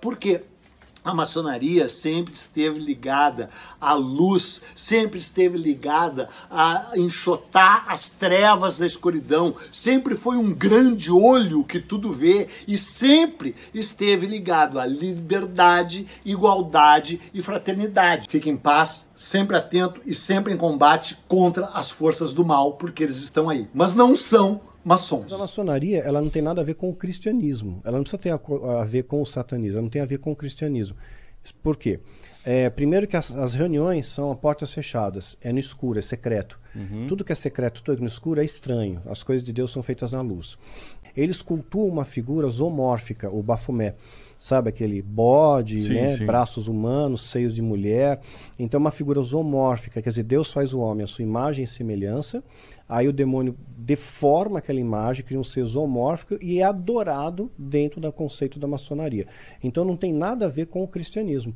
Porque A maçonaria sempre esteve ligada à luz, sempre esteve ligada a enxotar as trevas da escuridão, sempre foi um grande olho que tudo vê e sempre esteve ligado à liberdade, igualdade e fraternidade. Fique em paz, sempre atento e sempre em combate contra as forças do mal, porque eles estão aí. Mas não são maçons. A maçonaria ela não tem nada a ver com o cristianismo. Ela não precisa ter a, a ver com o satanismo. Ela não tem a ver com o cristianismo. Por quê? É, primeiro que as, as, reuniões são a portas fechadas, é no escuro, é secreto. Uhum. Tudo que é secreto, tudo que é no escuro é estranho. As coisas de Deus são feitas na luz. Eles cultuam uma figura zoomórfica, o Bafomé. Sabe aquele bode, sim, né? sim. braços humanos, seios de mulher. Então, é uma figura zoomórfica, quer dizer, Deus faz o homem a sua imagem e semelhança, aí o demônio deforma aquela imagem, cria um ser zoomórfico e é adorado dentro do conceito da maçonaria. Então, não tem nada a ver com o cristianismo mesmo.